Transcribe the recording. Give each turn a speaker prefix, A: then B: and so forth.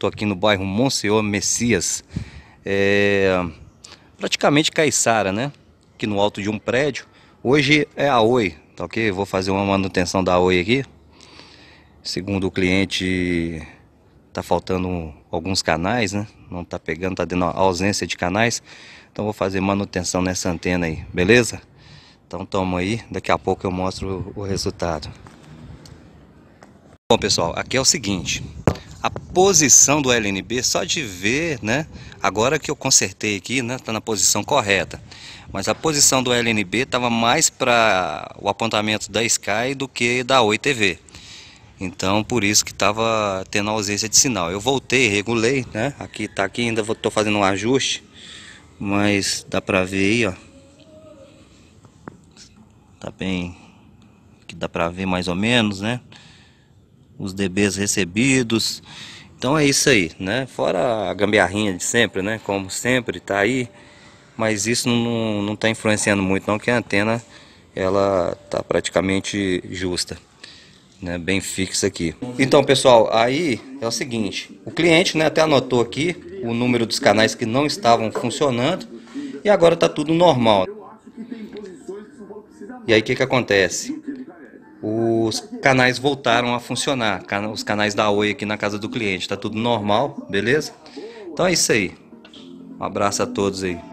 A: Estou aqui no bairro Monsenhor Messias, é, praticamente Caiçara, né? Aqui no alto de um prédio. Hoje é a Oi, tá ok? Vou fazer uma manutenção da Oi aqui. Segundo o cliente, tá faltando alguns canais, né? Não tá pegando, tá dando ausência de canais. Então vou fazer manutenção nessa antena aí, beleza? Então toma aí, daqui a pouco eu mostro o resultado. Bom pessoal, aqui é o seguinte, a posição do LNB, só de ver, né? Agora que eu consertei aqui, né? Está na posição correta. Mas a posição do LNB estava mais para o apontamento da Sky do que da Oi TV. Então, por isso que estava tendo ausência de sinal. Eu voltei, regulei, né? Aqui tá aqui, ainda estou fazendo um ajuste, mas dá para ver aí, ó. Tá bem, que dá para ver mais ou menos, né? os DBs recebidos. Então é isso aí, né? Fora a gambiarrinha de sempre, né? Como sempre, tá aí. Mas isso não, não tá influenciando muito não, que a antena ela tá praticamente justa. Né, bem fixa aqui. Então, pessoal, aí é o seguinte, o cliente né, até anotou aqui o número dos canais que não estavam funcionando e agora está tudo normal. E aí o que, que acontece? os canais voltaram a funcionar, os canais da Oi aqui na casa do cliente, tá tudo normal, beleza? Então é isso aí. Um abraço a todos aí.